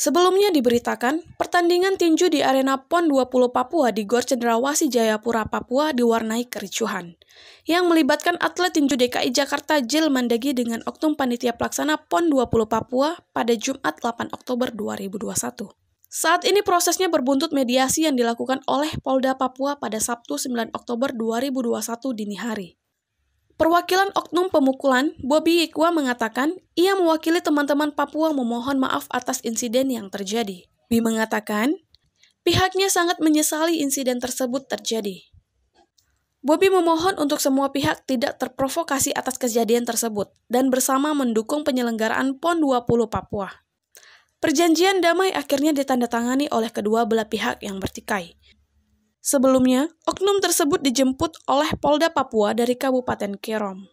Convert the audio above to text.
Sebelumnya diberitakan, pertandingan tinju di Arena PON 20 Papua di Gor Cendrawasih Jayapura, Papua diwarnai kericuhan, yang melibatkan atlet tinju DKI Jakarta Jill Mandagi dengan Oknum Panitia Pelaksana PON 20 Papua pada Jumat 8 Oktober 2021. Saat ini prosesnya berbuntut mediasi yang dilakukan oleh Polda Papua pada Sabtu 9 Oktober 2021 dini hari. Perwakilan Oknum Pemukulan, Bobby Ikwa mengatakan ia mewakili teman-teman Papua memohon maaf atas insiden yang terjadi. Bi mengatakan, pihaknya sangat menyesali insiden tersebut terjadi. Bobby memohon untuk semua pihak tidak terprovokasi atas kejadian tersebut dan bersama mendukung penyelenggaraan PON 20 Papua. Perjanjian damai akhirnya ditandatangani oleh kedua belah pihak yang bertikai, Sebelumnya, oknum tersebut dijemput oleh Polda Papua dari Kabupaten Kerom.